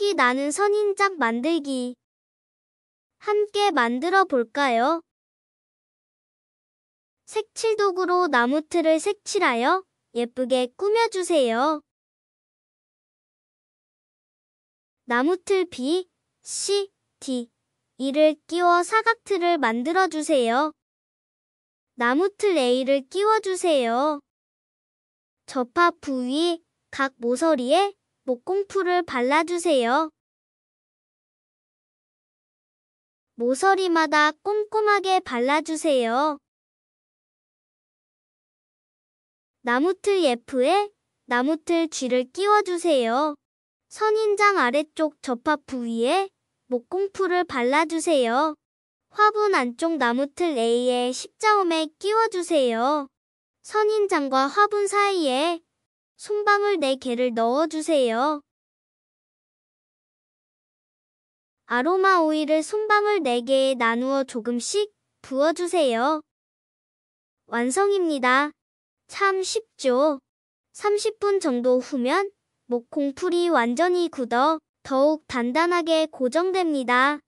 향기 나는 선인장 만들기. 함께 만들어 볼까요? 색칠 도구로 나무 틀을 색칠하여 예쁘게 꾸며주세요. 나무 틀 B, C, D, E를 끼워 사각 틀을 만들어 주세요. 나무 틀 A를 끼워 주세요. 접합 부위, 각 모서리에 목공풀을 발라주세요. 모서리마다 꼼꼼하게 발라주세요. 나무틀 F에 나무틀 G를 끼워주세요. 선인장 아래쪽 접합 부위에 목공풀을 발라주세요. 화분 안쪽 나무틀 A에 십자음에 끼워주세요. 선인장과 화분 사이에 손방울 4개를 넣어주세요. 아로마 오일을 손방울 4개에 나누어 조금씩 부어주세요. 완성입니다. 참 쉽죠? 30분 정도 후면 목공풀이 완전히 굳어 더욱 단단하게 고정됩니다.